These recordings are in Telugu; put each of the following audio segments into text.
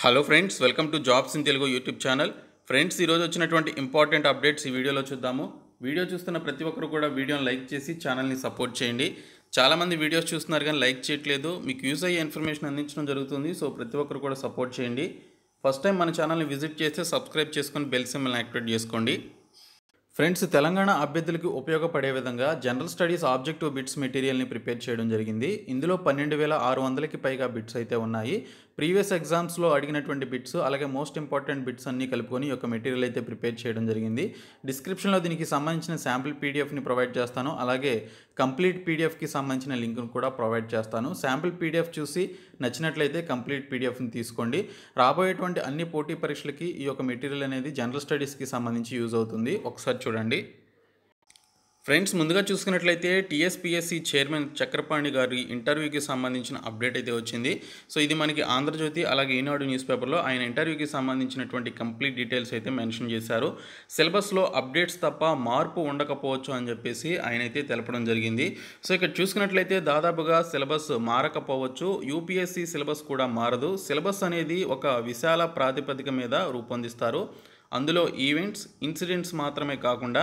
hello friends welcome to jobs in Telugu YouTube channel friends ఈరోజు వచ్చినటువంటి ఇంపార్టెంట్ అప్డేట్స్ ఈ వీడియోలో చూద్దాము వీడియో చూస్తున్న ప్రతి ఒక్కరు కూడా వీడియోని లైక్ చేసి ఛానల్ని సపోర్ట్ చేయండి చాలామంది వీడియోస్ చూస్తున్నారు కానీ లైక్ చేయట్లేదు మీకు యూజ్ అయ్యే ఇన్ఫర్మేషన్ అందించడం జరుగుతుంది సో ప్రతి ఒక్కరు కూడా సపోర్ట్ చేయండి ఫస్ట్ టైం మన ఛానల్ని విజిట్ చేస్తే సబ్స్క్రైబ్ చేసుకొని బెల్ సింబల్ని యాక్టివేట్ చేసుకోండి ఫ్రెండ్స్ తెలంగాణ అభ్యర్థులకు ఉపయోగపడే విధంగా జనరల్ స్టడీస్ ఆబ్జెక్టివ్ బిట్స్ మెటీరియల్ని ప్రిపేర్ చేయడం జరిగింది ఇందులో పన్నెండు వేల ఆరు వందలకి పైగా బిట్స్ అయితే ఉన్నాయి ప్రీవియస్ ఎగ్జామ్స్లో అడిగినటువంటి బిట్స్ అలాగే మోస్ట్ ఇంపార్టెంట్ బిట్స్ అన్నీ కలుపుకొని ఒక మెటీరియల్ అయితే ప్రిపేర్ చేయడం జరిగింది డిస్క్రిప్షన్లో దీనికి సంబంధించిన శాంపుల్ పీడిఎఫ్ని ప్రొవైడ్ చేస్తాను అలాగే కంప్లీట్ పీడిఎఫ్కి సంబంధించిన లింక్ను కూడా ప్రొవైడ్ చేస్తాను శాంపుల్ పీడిఎఫ్ చూసి నచ్చినట్లయితే కంప్లీట్ పీడిఎఫ్ని తీసుకోండి రాబోయేటువంటి అన్ని పోటీ పరీక్షలకి ఈ యొక్క మెటీరియల్ అనేది జనరల్ స్టడీస్కి సంబంధించి యూజ్ అవుతుంది ఒకసారి చూడండి ఫ్రెండ్స్ ముందుగా చూసుకున్నట్లయితే టీఎస్పిఎస్సి చైర్మన్ చక్రపాణి గారి ఇంటర్వ్యూకి సంబంధించిన అప్డేట్ అయితే వచ్చింది సో ఇది మనకి ఆంధ్రజ్యోతి అలాగే ఈనాడు న్యూస్ పేపర్లో ఆయన ఇంటర్వ్యూకి సంబంధించినటువంటి కంప్లీట్ డీటెయిల్స్ అయితే మెన్షన్ చేశారు సిలబస్లో అప్డేట్స్ తప్ప మార్పు ఉండకపోవచ్చు అని చెప్పేసి ఆయన అయితే తెలపడం జరిగింది సో ఇక్కడ చూసుకున్నట్లయితే దాదాపుగా సిలబస్ మారకపోవచ్చు యూపీఎస్సీ సిలబస్ కూడా మారదు సిలబస్ అనేది ఒక విశాల ప్రాతిపదిక మీద రూపొందిస్తారు అందులో ఈవెంట్స్ ఇన్సిడెంట్స్ మాత్రమే కాకుండా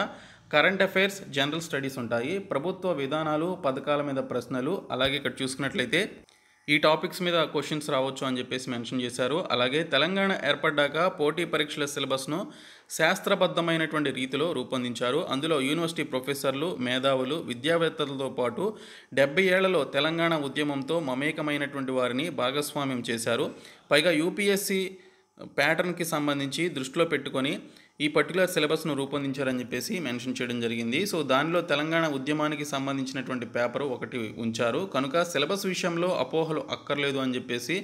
కరెంట్ అఫైర్స్ జనరల్ స్టడీస్ ఉంటాయి ప్రభుత్వ విధానాలు పథకాల మీద ప్రశ్నలు అలాగే ఇక్కడ చూసుకున్నట్లయితే ఈ టాపిక్స్ మీద క్వశ్చన్స్ రావచ్చు అని చెప్పేసి మెన్షన్ చేశారు అలాగే తెలంగాణ ఏర్పడ్డాక పోటీ పరీక్షల సిలబస్ను శాస్త్రబద్ధమైనటువంటి రీతిలో రూపొందించారు అందులో యూనివర్సిటీ ప్రొఫెసర్లు మేధావులు విద్యావేత్తలతో పాటు డెబ్బై ఏళ్లలో తెలంగాణ ఉద్యమంతో మమేకమైనటువంటి వారిని భాగస్వామ్యం చేశారు పైగా యూపీఎస్సీ ప్యాటర్న్కి సంబంధించి దృష్టిలో పెట్టుకొని ఈ పర్టికులర్ సిలబస్ను రూపొందించారని చెప్పేసి మెన్షన్ చేయడం జరిగింది సో దానిలో తెలంగాణ ఉద్యమానికి సంబంధించినటువంటి పేపర్ ఒకటి ఉంచారు కనుక సిలబస్ విషయంలో అపోహలు అక్కర్లేదు అని చెప్పేసి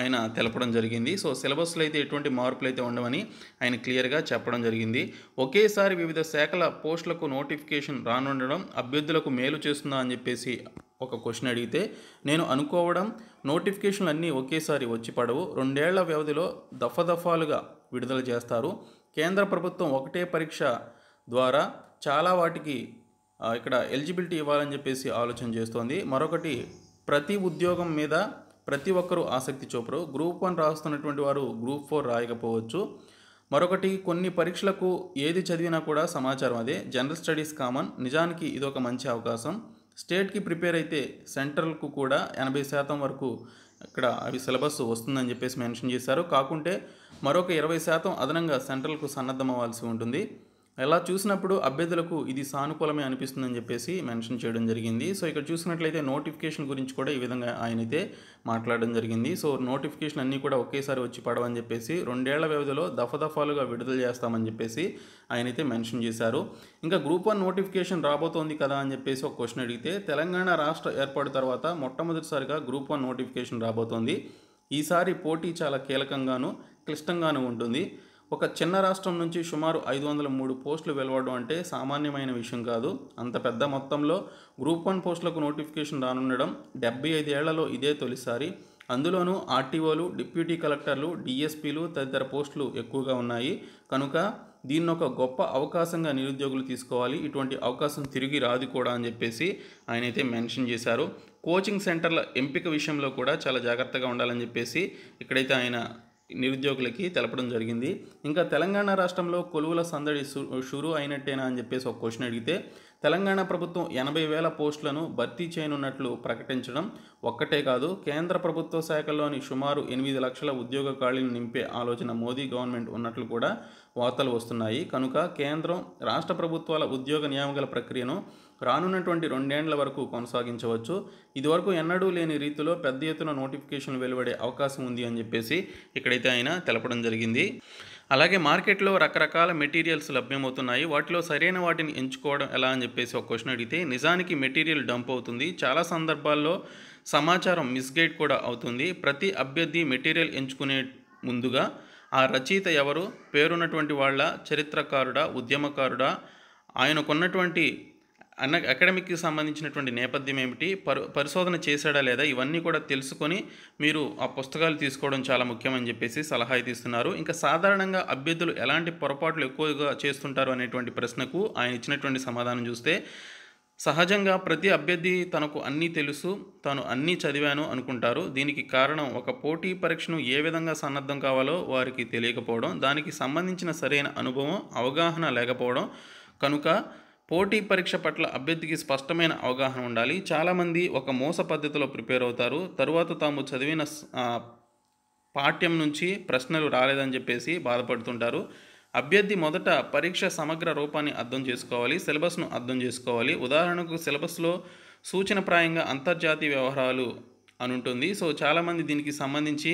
ఆయన తెలపడం జరిగింది సో సిలబస్లో అయితే ఎటువంటి మార్పులు అయితే ఉండవని ఆయన క్లియర్గా చెప్పడం జరిగింది ఒకేసారి వివిధ శాఖల పోస్టులకు నోటిఫికేషన్ రానుండడం అభ్యర్థులకు మేలు చేస్తుందా అని చెప్పేసి ఒక క్వశ్చన్ అడిగితే నేను అనుకోవడం నోటిఫికేషన్లు అన్నీ ఒకేసారి వచ్చి పడవు రెండేళ్ల వ్యవధిలో దఫదఫాలుగా విడుదల చేస్తారు కేంద్ర ప్రభుత్వం ఒకటే పరీక్ష ద్వారా చాలా వాటికి ఇక్కడ ఎలిజిబిలిటీ ఇవ్వాలని చెప్పేసి ఆలోచన చేస్తోంది మరొకటి ప్రతి ఉద్యోగం మీద ప్రతి ఒక్కరూ ఆసక్తి చూపరు గ్రూప్ వన్ రాస్తున్నటువంటి వారు గ్రూప్ ఫోర్ రాయకపోవచ్చు మరొకటి కొన్ని పరీక్షలకు ఏది చదివినా కూడా సమాచారం అదే జనరల్ స్టడీస్ కామన్ నిజానికి ఇది ఒక మంచి అవకాశం స్టేట్కి ప్రిపేర్ అయితే సెంట్రల్కు కూడా ఎనభై శాతం వరకు ఇక్కడ అవి సిలబస్ వస్తుందని చెప్పేసి మెన్షన్ చేశారు కాకుంటే మరొక ఇరవై శాతం అదనంగా సెంట్రల్కు సన్నద్ధమవ్వాల్సి ఉంటుంది ఎలా చూసినప్పుడు అభ్యర్థులకు ఇది సానుకూలమే అనిపిస్తుందని చెప్పేసి మెన్షన్ చేయడం జరిగింది సో ఇక్కడ చూసినట్లయితే నోటిఫికేషన్ గురించి కూడా ఈ విధంగా ఆయనైతే మాట్లాడడం జరిగింది సో నోటిఫికేషన్ అన్నీ కూడా ఒకేసారి వచ్చి పడవని చెప్పేసి రెండేళ్ల వ్యవధిలో దఫదఫాలుగా విడుదల చేస్తామని చెప్పేసి ఆయనైతే మెన్షన్ చేశారు ఇంకా గ్రూప్ వన్ నోటిఫికేషన్ రాబోతోంది కదా అని చెప్పేసి ఒక క్వశ్చన్ అడిగితే తెలంగాణ రాష్ట్ర ఏర్పాటు తర్వాత మొట్టమొదటిసారిగా గ్రూప్ వన్ నోటిఫికేషన్ రాబోతోంది ఈసారి పోటీ చాలా కీలకంగాను క్లిష్టంగాను ఉంటుంది ఒక చిన్న రాష్ట్రం నుంచి సుమారు ఐదు వందల మూడు పోస్టులు వెలవడం అంటే సామాన్యమైన విషయం కాదు అంత పెద్ద మొత్తంలో గ్రూప్ వన్ పోస్టులకు నోటిఫికేషన్ రానుండడం డెబ్బై ఐదేళ్లలో ఇదే తొలిసారి అందులోనూ ఆర్టీఓలు డిప్యూటీ కలెక్టర్లు డిఎస్పీలు తదితర పోస్టులు ఎక్కువగా ఉన్నాయి కనుక దీన్ని ఒక గొప్ప అవకాశంగా నిరుద్యోగులు తీసుకోవాలి ఇటువంటి అవకాశం తిరిగి రాదు కూడా అని చెప్పేసి ఆయన అయితే మెన్షన్ చేశారు కోచింగ్ సెంటర్ల ఎంపిక విషయంలో కూడా చాలా జాగ్రత్తగా ఉండాలని చెప్పేసి ఇక్కడైతే ఆయన నిరుద్యోగులకి తెలపడం జరిగింది ఇంకా తెలంగాణ రాష్ట్రంలో కొలువుల సందడి షురు అయినట్టేనా అని చెప్పేసి ఒక క్వశ్చన్ అడిగితే తెలంగాణ ప్రభుత్వం ఎనభై వేల పోస్టులను భర్తీ చేయనున్నట్లు ప్రకటించడం ఒక్కటే కాదు కేంద్ర ప్రభుత్వ శాఖల్లోని సుమారు ఎనిమిది లక్షల ఉద్యోగ ఖాళీలు నింపే ఆలోచన మోదీ గవర్నమెంట్ ఉన్నట్లు కూడా వార్తలు వస్తున్నాయి కనుక కేంద్రం రాష్ట్ర ప్రభుత్వాల ఉద్యోగ నియామకాల ప్రక్రియను రానున్నటువంటి రెండేండ్ల వరకు కొనసాగించవచ్చు ఇదివరకు ఎన్నడూ లేని రీతిలో పెద్ద ఎత్తున నోటిఫికేషన్లు వెలువడే అవకాశం ఉంది అని చెప్పేసి ఇక్కడైతే ఆయన తెలపడం జరిగింది అలాగే మార్కెట్లో రకరకాల మెటీరియల్స్ లభ్యమవుతున్నాయి వాటిలో సరైన వాటిని ఎంచుకోవడం ఎలా అని చెప్పేసి ఒక క్వశ్చన్ అడిగితే నిజానికి మెటీరియల్ డంప్ అవుతుంది చాలా సందర్భాల్లో సమాచారం మిస్గైడ్ కూడా అవుతుంది ప్రతి అభ్యర్థి మెటీరియల్ ఎంచుకునే ముందుగా ఆ రచయిత ఎవరు పేరున్నటువంటి వాళ్ళ చరిత్రకారుడా ఉద్యమకారుడా ఆయనకున్నటువంటి అన్న అకాడమిక్కి సంబంధించినటువంటి నేపథ్యం ఏమిటి పరి పరిశోధన చేశాడా లేదా ఇవన్నీ కూడా తెలుసుకొని మీరు ఆ పుస్తకాలు తీసుకోవడం చాలా ముఖ్యమని చెప్పేసి సలహా తీస్తున్నారు ఇస్తున్నారు ఇంకా సాధారణంగా అభ్యర్థులు ఎలాంటి పొరపాట్లు ఎక్కువగా చేస్తుంటారు అనేటువంటి ప్రశ్నకు ఆయన ఇచ్చినటువంటి సమాధానం చూస్తే సహజంగా ప్రతి అభ్యర్థి తనకు అన్నీ తెలుసు తాను అన్నీ చదివాను అనుకుంటారు దీనికి కారణం ఒక పోటీ పరీక్షను ఏ విధంగా సన్నద్ధం కావాలో వారికి తెలియకపోవడం దానికి సంబంధించిన సరైన అనుభవం అవగాహన లేకపోవడం కనుక పోటీ పరీక్ష పట్ల అభ్యర్థికి స్పష్టమైన అవగాహన ఉండాలి చాలామంది ఒక మోస పద్ధతిలో ప్రిపేర్ అవుతారు తరువాత తాము చదివిన పాఠ్యం నుంచి ప్రశ్నలు రాలేదని చెప్పేసి బాధపడుతుంటారు అభ్యర్థి మొదట పరీక్ష సమగ్ర రూపాన్ని అర్థం చేసుకోవాలి సిలబస్ను అర్థం చేసుకోవాలి ఉదాహరణకు సిలబస్లో సూచనప్రాయంగా అంతర్జాతీయ వ్యవహారాలు అని ఉంటుంది సో చాలామంది దీనికి సంబంధించి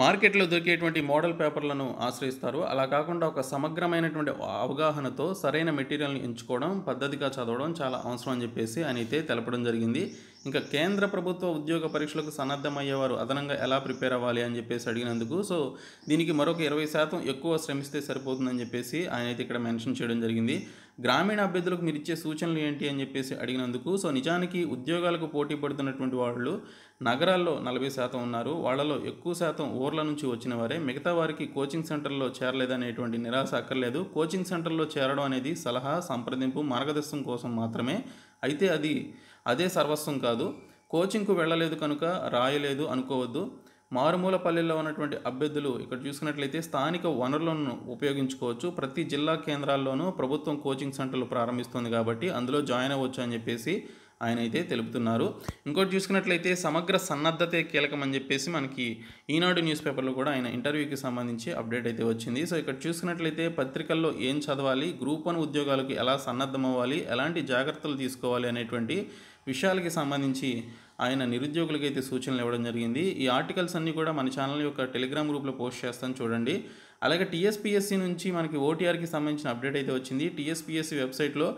మార్కెట్లో దొరికేటువంటి మోడల్ పేపర్లను ఆశ్రయిస్తారు అలా కాకుండా ఒక సమగ్రమైనటువంటి అవగాహనతో సరైన మెటీరియల్ని ఎంచుకోవడం పద్ధతిగా చదవడం చాలా అవసరం అని చెప్పేసి ఆయన అయితే తెలపడం జరిగింది ఇంకా కేంద్ర ప్రభుత్వ ఉద్యోగ పరీక్షలకు సన్నద్ధమయ్యేవారు అదనంగా ఎలా ప్రిపేర్ అవ్వాలి అని చెప్పేసి అడిగినందుకు సో దీనికి మరొక ఇరవై శాతం ఎక్కువ శ్రమిస్తే సరిపోతుందని చెప్పేసి ఆయన అయితే ఇక్కడ మెన్షన్ చేయడం జరిగింది గ్రామీణ అభ్యర్థులకు మీరు ఇచ్చే సూచనలు ఏంటి అని చెప్పేసి అడిగినందుకు సో నిజానికి ఉద్యోగాలకు పోటీ పడుతున్నటువంటి వాళ్ళు నగరాల్లో నలభై శాతం ఉన్నారు వాళ్ళలో ఎక్కువ శాతం ఊర్ల నుంచి వచ్చిన వారే మిగతా వారికి కోచింగ్ సెంటర్లో చేరలేదనేటువంటి నిరాశ అక్కర్లేదు కోచింగ్ సెంటర్లో చేరడం అనేది సలహా సంప్రదింపు మార్గదర్శనం కోసం మాత్రమే అయితే అది అదే సర్వస్వం కాదు కోచింగ్కు వెళ్ళలేదు కనుక రాయలేదు అనుకోవద్దు మారుమూల పల్లెల్లో ఉన్నటువంటి అభ్యర్థులు ఇక్కడ చూసుకున్నట్లయితే స్థానిక వనరులను ఉపయోగించుకోవచ్చు ప్రతి జిల్లా కేంద్రాల్లోనూ ప్రభుత్వం కోచింగ్ సెంటర్లు ప్రారంభిస్తుంది కాబట్టి అందులో జాయిన్ అవ్వచ్చు అని చెప్పేసి ఆయన అయితే తెలుపుతున్నారు ఇంకోటి చూసుకున్నట్లయితే సమగ్ర సన్నద్ధతే కీలకం అని చెప్పేసి మనకి ఈనాడు న్యూస్ పేపర్లో కూడా ఆయన ఇంటర్వ్యూకి సంబంధించి అప్డేట్ అయితే వచ్చింది సో ఇక్కడ చూసుకున్నట్లయితే పత్రికల్లో ఏం చదవాలి గ్రూప్ వన్ ఉద్యోగాలకు ఎలా సన్నద్ధం అవ్వాలి ఎలాంటి జాగ్రత్తలు తీసుకోవాలి అనేటువంటి విషయాలకి సంబంధించి ఆయన నిరుద్యోగులకి అయితే సూచనలు ఇవ్వడం జరిగింది ఈ ఆర్టికల్స్ అన్నీ కూడా మన ఛానల్ యొక్క టెలిగ్రామ్ గ్రూప్లో పోస్ట్ చేస్తాను చూడండి అలాగే టీఎస్పీఎస్సీ నుంచి మనకి ఓటీఆర్కి సంబంధించిన అప్డేట్ అయితే వచ్చింది టీఎస్పీఎస్సీ వెబ్సైట్లో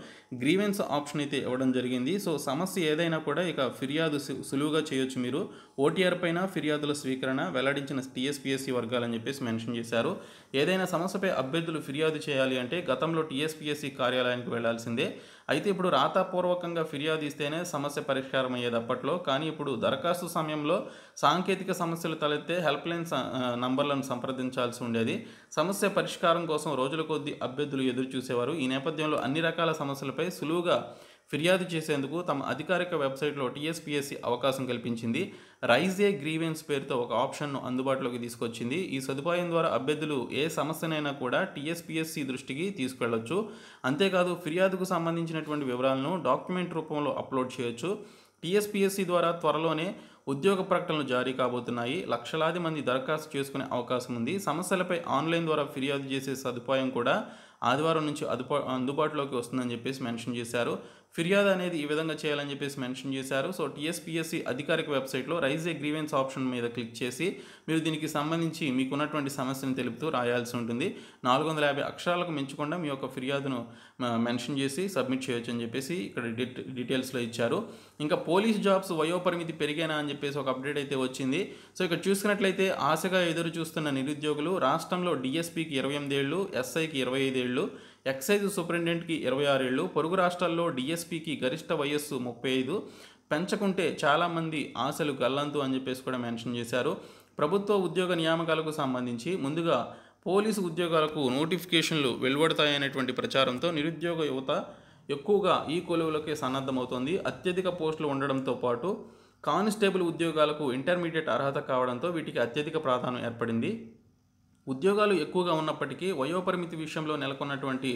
గ్రీవెన్స్ ఆప్షన్ అయితే ఇవ్వడం జరిగింది సో సమస్య ఏదైనా కూడా ఇక ఫిర్యాదు సులువుగా చేయొచ్చు మీరు ఓటీఆర్ పైన ఫిర్యాదుల స్వీకరణ వెల్లడించిన టీఎస్పీఎస్సీ వర్గాలని చెప్పేసి మెన్షన్ చేశారు ఏదైనా సమస్యపై అభ్యర్థులు ఫిర్యాదు చేయాలి అంటే గతంలో టీఎస్పీఎస్సీ కార్యాలయానికి వెళ్లాల్సిందే అయితే ఇప్పుడు రాతపూర్వకంగా ఫిర్యాదు ఇస్తేనే సమస్య పరిష్కారం అయ్యేది అప్పట్లో కానీ ఇప్పుడు దరఖాస్తు సమయంలో సాంకేతిక సమస్యలు తలెత్తే హెల్ప్లైన్ నంబర్లను సంప్రదించాల్సి ఉండేది సమస్య పరిష్కారం కోసం రోజుల కొద్దీ అభ్యర్థులు ఎదురు చూసేవారు ఈ నేపథ్యంలో అన్ని రకాల సమస్యలపై సులువుగా ఫిర్యాదు చేసేందుకు తమ అధికారిక వెబ్సైట్లో టీఎస్పీఎస్సీ అవకాశం కల్పించింది రైజే గ్రీవెన్స్ పేరుతో ఒక ఆప్షన్ను అందుబాటులోకి తీసుకొచ్చింది ఈ సదుపాయం ద్వారా అభ్యర్థులు ఏ సమస్యనైనా కూడా టీఎస్పీఎస్సీ దృష్టికి తీసుకెళ్లొచ్చు అంతేకాదు ఫిర్యాదుకు సంబంధించినటువంటి వివరాలను డాక్యుమెంట్ రూపంలో అప్లోడ్ చేయొచ్చు టీఎస్పీఎస్సీ ద్వారా త్వరలోనే ఉద్యోగ ప్రకటనలు జారీ కాబోతున్నాయి లక్షలాది మంది దరఖాస్తు చేసుకునే అవకాశం ఉంది సమస్యలపై ఆన్లైన్ ద్వారా ఫిర్యాదు చేసే సదుపాయం కూడా ఆదివారం నుంచి అదుపా అందుబాటులోకి వస్తుందని చెప్పేసి మెన్షన్ చేశారు ఫిర్యాదు అనేది ఈ విధంగా చేయాలని చెప్పేసి మెన్షన్ చేశారు సో టీఎస్పీఎస్సీ అధికారిక వెబ్సైట్లో రైజ్ ఏ గ్రీవెన్స్ ఆప్షన్ మీద క్లిక్ చేసి మీరు దీనికి సంబంధించి మీకున్నటువంటి సమస్యను తెలుపుతూ రాయాల్సి ఉంటుంది నాలుగు వందల యాభై అక్షరాలకు మించకుండా మీ యొక్క ఫిర్యాదును మెన్షన్ చేసి సబ్మిట్ చేయొచ్చు అని చెప్పేసి ఇక్కడ డీటెయిల్స్లో ఇచ్చారు ఇంకా పోలీస్ జాబ్స్ వయోపరిమితి పెరిగేనా అని చెప్పేసి ఒక అప్డేట్ అయితే వచ్చింది సో ఇక్కడ చూసుకున్నట్లయితే ఆశగా ఎదురు చూస్తున్న నిరుద్యోగులు రాష్ట్రంలో డిఎస్పీకి ఇరవై ఏళ్ళు ఎస్ఐకి ఇరవై ఐదు ఏళ్ళు ఎక్సైజ్ సూపరింటెండెంట్కి ఇరవై ఆరు ఏళ్ళు పొరుగు రాష్ట్రాల్లో డిఎస్పీకి గరిష్ట వయస్సు ముప్పై ఐదు పెంచకుంటే చాలామంది ఆశలు గల్లంతు అని చెప్పేసి కూడా మెన్షన్ చేశారు ప్రభుత్వ ఉద్యోగ నియామకాలకు సంబంధించి ముందుగా పోలీసు ఉద్యోగాలకు నోటిఫికేషన్లు వెలువడతాయనేటువంటి ప్రచారంతో నిరుద్యోగ యువత ఎక్కువగా ఈ కొలువులకే సన్నద్ధమవుతోంది అత్యధిక పోస్టులు ఉండడంతో పాటు కానిస్టేబుల్ ఉద్యోగాలకు ఇంటర్మీడియట్ అర్హత కావడంతో వీటికి అత్యధిక ప్రాధాన్యం ఏర్పడింది ఉద్యోగాలు ఎక్కువగా ఉన్నప్పటికీ వయోపరిమితి విషయంలో నెలకొన్నటువంటి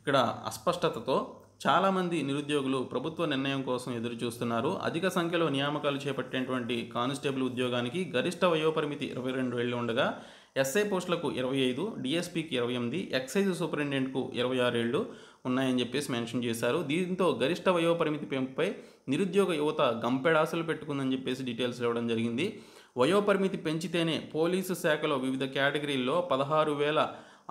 ఇక్కడ అస్పష్టతతో చాలామంది నిరుద్యోగులు ప్రభుత్వ నిర్ణయం కోసం ఎదురు చూస్తున్నారు అధిక సంఖ్యలో నియామకాలు చేపట్టేటువంటి కానిస్టేబుల్ ఉద్యోగానికి గరిష్ట వయోపరిమితి ఇరవై రెండు ఏళ్ళు ఉండగా ఎస్ఐ పోస్టులకు ఇరవై ఐదు డిఎస్పీకి ఇరవై ఎనిమిది ఎక్సైజ్ సూపరింటెండెంట్కు ఇరవై ఆరు ఏళ్ళు ఉన్నాయని చెప్పేసి మెన్షన్ చేశారు దీంతో గరిష్ట వయోపరిమితి పెంపుపై నిరుద్యోగ యువత గంపెడాసలు పెట్టుకుందని చెప్పేసి డీటెయిల్స్ ఇవ్వడం జరిగింది వయోపరిమితి పెంచితేనే పోలీసు శాఖలో వివిధ కేటగిరీల్లో పదహారు వేల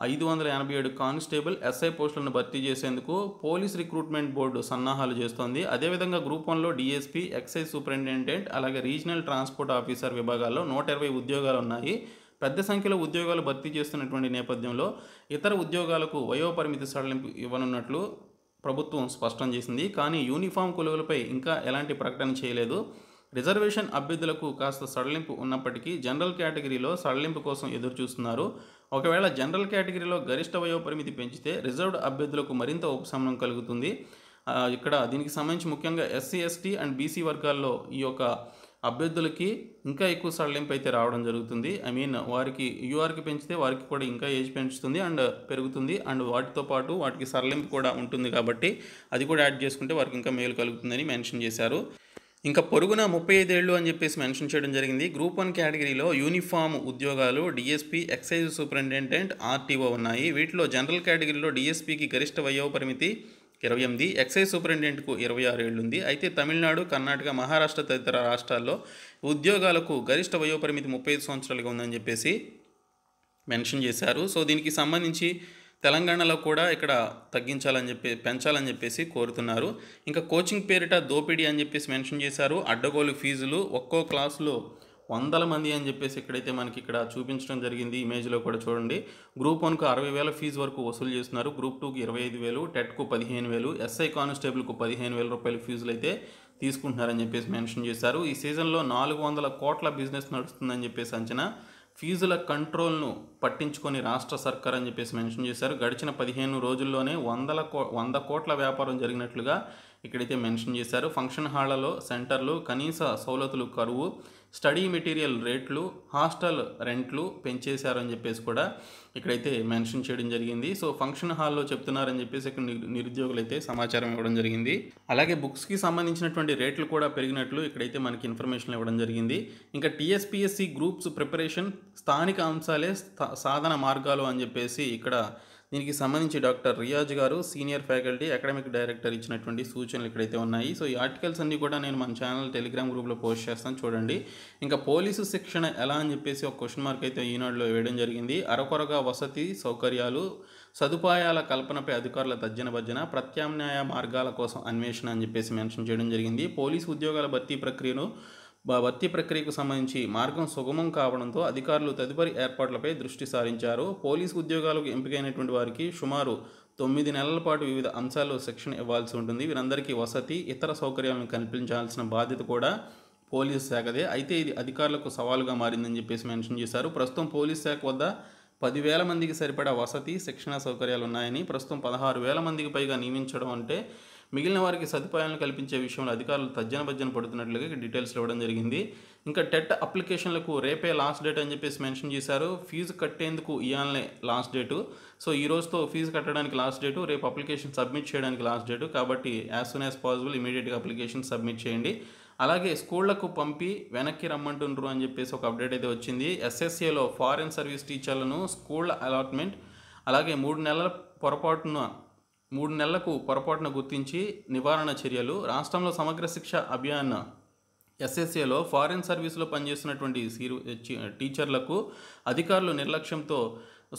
ఐదు వందల ఎనభై ఏడు కానిస్టేబుల్ ఎస్ఐ పోస్టులను భర్తీ చేసేందుకు పోలీస్ రిక్రూట్మెంట్ బోర్డు సన్నాహాలు చేస్తోంది అదేవిధంగా గ్రూప్ వన్లో డిఎస్పీ ఎక్సైజ్ సూపరింటెండెంట్ అలాగే రీజనల్ ట్రాన్స్పోర్ట్ ఆఫీసర్ విభాగాల్లో నూట ఇరవై ఉద్యోగాలు ఉన్నాయి పెద్ద సంఖ్యలో ఉద్యోగాలు భర్తీ చేస్తున్నటువంటి నేపథ్యంలో ఇతర ఉద్యోగాలకు వయోపరిమితి సడలింపు ఇవ్వనున్నట్లు ప్రభుత్వం స్పష్టం చేసింది కానీ యూనిఫామ్ కొలువులపై ఇంకా ఎలాంటి ప్రకటన చేయలేదు రిజర్వేషన్ అభ్యర్థులకు కాస్త సడలింపు ఉన్నప్పటికీ జనరల్ కేటగిరీలో సడలింపు కోసం ఎదురుచూస్తున్నారు ఒకవేళ జనరల్ కేటగిరీలో గరిష్ట వయోపరిమితి పెంచితే రిజర్వ్డ్ అభ్యర్థులకు మరింత ఉపశమనం కలుగుతుంది ఇక్కడ దీనికి సంబంధించి ముఖ్యంగా ఎస్సీ ఎస్టీ అండ్ బీసీ వర్గాల్లో ఈ యొక్క అభ్యర్థులకి ఇంకా ఎక్కువ సడలింపు అయితే రావడం జరుగుతుంది ఐ మీన్ వారికి యూఆర్కి పెంచితే వారికి కూడా ఇంకా ఏజ్ పెంచుతుంది అండ్ పెరుగుతుంది అండ్ వాటితో పాటు వాటికి సడలింపు కూడా ఉంటుంది కాబట్టి అది కూడా యాడ్ చేసుకుంటే వారికి ఇంకా మేలు కలుగుతుందని మెన్షన్ చేశారు ఇంకా పొరుగున ముప్పై ఐదేళ్ళు అని చెప్పేసి మెన్షన్ చేయడం జరిగింది గ్రూప్ వన్ కేటగిరీలో యూనిఫామ్ ఉద్యోగాలు డిఎస్పీ ఎక్సైజ్ సూపరింటెండెంట్ ఆర్టీఓ ఉన్నాయి వీటిలో జనరల్ కేటగిరీలో డిఎస్పీకి గరిష్ట వయో పరిమితి ఇరవై ఎనిమిది ఎక్సైజ్ సూపరింటెండెంట్కు ఇరవై ఆరు ఏళ్ళు ఉంది అయితే తమిళనాడు కర్ణాటక మహారాష్ట్ర తదితర రాష్ట్రాల్లో ఉద్యోగాలకు గరిష్ట వయోపరిమితి ముప్పై ఐదు సంవత్సరాలుగా ఉందని చెప్పేసి మెన్షన్ చేశారు సో దీనికి సంబంధించి తెలంగాణలో కూడా ఇక్కడ తగ్గించాలని చెప్పి పెంచాలని చెప్పేసి కోరుతున్నారు ఇంకా కోచింగ్ పేరిట దోపిడీ అని చెప్పేసి మెన్షన్ చేశారు అడ్డగోలు ఫీజులు ఒక్కో క్లాసులో వందల మంది అని చెప్పేసి ఇక్కడైతే మనకి ఇక్కడ చూపించడం జరిగింది ఇమేజ్లో కూడా చూడండి గ్రూప్ వన్కు అరవై వేల ఫీజు వరకు వసూలు చేస్తున్నారు గ్రూప్ టూకి ఇరవై ఐదు వేలు టెట్కు పదిహేను వేలు ఎస్ఐ కానిస్టేబుల్కు పదిహేను వేల రూపాయల ఫీజులు అయితే తీసుకుంటున్నారని చెప్పేసి మెన్షన్ చేశారు ఈ సీజన్లో నాలుగు వందల కోట్ల బిజినెస్ నడుస్తుందని చెప్పేసి అంచనా ఫీజుల కంట్రోల్ను పట్టించుకొని రాష్ట్ర సర్కార్ అని చెప్పేసి మెన్షన్ చేశారు గడిచిన పదిహేను రోజుల్లోనే వందల కో వంద కోట్ల వ్యాపారం జరిగినట్లుగా ఇక్కడైతే మెన్షన్ చేశారు ఫంక్షన్ హాళ్లలో సెంటర్లు కనీస సౌలతులు కరువు స్టడీ మెటీరియల్ రేట్లు హాస్టల్ రెంట్లు పెంచేశారని చెప్పేసి కూడా ఇక్కడైతే మెన్షన్ చేయడం జరిగింది సో ఫంక్షన్ హాల్లో చెప్తున్నారని చెప్పేసి ఇక్కడ నిరుద్యోగులు అయితే సమాచారం ఇవ్వడం జరిగింది అలాగే బుక్స్కి సంబంధించినటువంటి రేట్లు కూడా పెరిగినట్లు ఇక్కడైతే మనకి ఇన్ఫర్మేషన్ ఇవ్వడం జరిగింది ఇంకా టీఎస్పిఎస్సి గ్రూప్స్ ప్రిపరేషన్ స్థానిక అంశాలే సాధన మార్గాలు అని చెప్పేసి ఇక్కడ దీనికి సంబంధించి డాక్టర్ రియాజ్ గారు సీనియర్ ఫ్యాకల్టీ అకాడమిక్ డైరెక్టర్ ఇచ్చినటువంటి సూచనలు ఇక్కడైతే ఉన్నాయి సో ఈ ఆర్టికల్స్ అన్నీ కూడా నేను మన ఛానల్ టెలిగ్రామ్ గ్రూప్లో పోస్ట్ చేస్తాను చూడండి ఇంకా పోలీసు శిక్షణ ఎలా అని చెప్పేసి ఒక క్వశ్చన్ మార్క్ అయితే ఈనాడులో వేయడం జరిగింది అరకొరగా వసతి సౌకర్యాలు సదుపాయాల కల్పనపై అధికారుల తజ్జన భజ్జన ప్రత్యామ్నాయ మార్గాల కోసం అన్వేషణ అని చెప్పేసి మెన్షన్ చేయడం జరిగింది పోలీసు ఉద్యోగాల భర్తీ ప్రక్రియను భర్తీ ప్రక్రియకు సంబంధించి మార్గం సుగమం కావడంతో అధికారులు తదుపరి ఏర్పాట్లపై దృష్టి సారించారు పోలీసు ఉద్యోగాలకు ఎంపికైనటువంటి వారికి సుమారు తొమ్మిది నెలల పాటు వివిధ అంశాల్లో శిక్షణ ఇవ్వాల్సి ఉంటుంది వీరందరికీ వసతి ఇతర సౌకర్యాలను కల్పించాల్సిన బాధ్యత కూడా పోలీసు శాఖదే అయితే ఇది అధికారులకు సవాలుగా మారిందని చెప్పేసి మెన్షన్ చేశారు ప్రస్తుతం పోలీసు శాఖ వద్ద పదివేల మందికి సరిపడా వసతి శిక్షణ సౌకర్యాలు ఉన్నాయని ప్రస్తుతం పదహారు వేల మందికి పైగా నియమించడం అంటే మిగిలిన వారికి సదుపాయాలను కల్పించే విషయంలో అధికారులు తజ్జన భజ్జన పడుతున్నట్లుగా డీటెయిల్స్ ఇవ్వడం జరిగింది ఇంకా టెట్ అప్లికేషన్లకు రేపే లాస్ట్ డేట్ అని చెప్పేసి మెన్షన్ చేశారు ఫీజు కట్టేందుకు ఇయాలనే లాస్ట్ డేటు సో ఈ రోజుతో ఫీజు కట్టడానికి లాస్ట్ డేటు రేపు అప్లికేషన్ సబ్మిట్ చేయడానికి లాస్ట్ డేటు కాబట్టి యాజ్ సూన్ యాజ్ పాసిబుల్ ఇమీడియట్గా అప్లికేషన్ సబ్మిట్ చేయండి అలాగే స్కూళ్లకు పంపి వెనక్కి రమ్మంటుండ్రు అని చెప్పేసి ఒక అప్డేట్ అయితే వచ్చింది ఎస్ఎస్ఏలో ఫారెన్ సర్వీస్ టీచర్లను స్కూళ్ళ అలాట్మెంట్ అలాగే మూడు నెలల పొరపాటున మూడు నెలలకు పొరపాటున గుర్తించి నివారణ చర్యలు రాష్ట్రంలో సమగ్ర శిక్ష అభియాన్ ఎస్ఎస్ఏలో ఫారిన్ సర్వీస్లో పనిచేస్తున్నటువంటి టీచర్లకు అధికారులు నిర్లక్ష్యంతో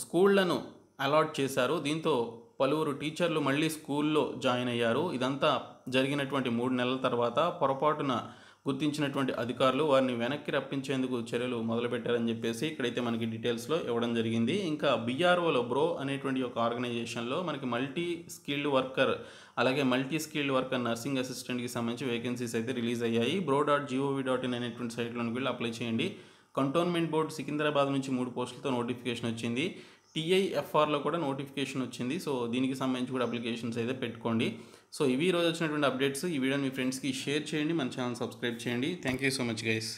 స్కూళ్లను అలాట్ చేశారు దీంతో పలువురు టీచర్లు మళ్ళీ స్కూల్లో జాయిన్ అయ్యారు ఇదంతా జరిగినటువంటి మూడు నెలల తర్వాత పొరపాటున గుర్తించినటువంటి అధికారులు వారిని వెనక్కి రప్పించేందుకు చర్యలు మొదలుపెట్టారని చెప్పేసి ఇక్కడైతే మనకి డీటెయిల్స్లో ఇవ్వడం జరిగింది ఇంకా బీఆర్ఓలో బ్రో అనేటువంటి ఒక ఆర్గనైజేషన్లో మనకి మల్టీ స్కిల్డ్ వర్కర్ అలాగే మల్టీ స్కిల్డ్ వర్కర్ నర్సింగ్ అసిస్టెంట్కి సంబంధించి వేకెన్సీస్ అయితే రిలీజ్ అయ్యాయి bro dot gov dot in అనేటువంటి సైట్లోకి వెళ్ళి అప్లై చేయండి కంటోన్మెంట్ బోర్డు సికింద్రాబాద్ నుంచి మూడు పోస్టులతో నోటిఫికేషన్ వచ్చింది టీఐఎఫ్ఆర్లో కూడా నోటిఫికేషన్ వచ్చింది సో దీనికి సంబంధించి కూడా అప్లికేషన్స్ అయితే పెట్టుకోండి సో ఇవి ఈరోజు వచ్చినటువంటి అప్డేట్స్ ఈ వీడియోని మీ ఫ్రెండ్స్కి షేర్ చేయండి మన ఛానల్ సబ్స్క్రైబ్ చేయండి thank you so much guys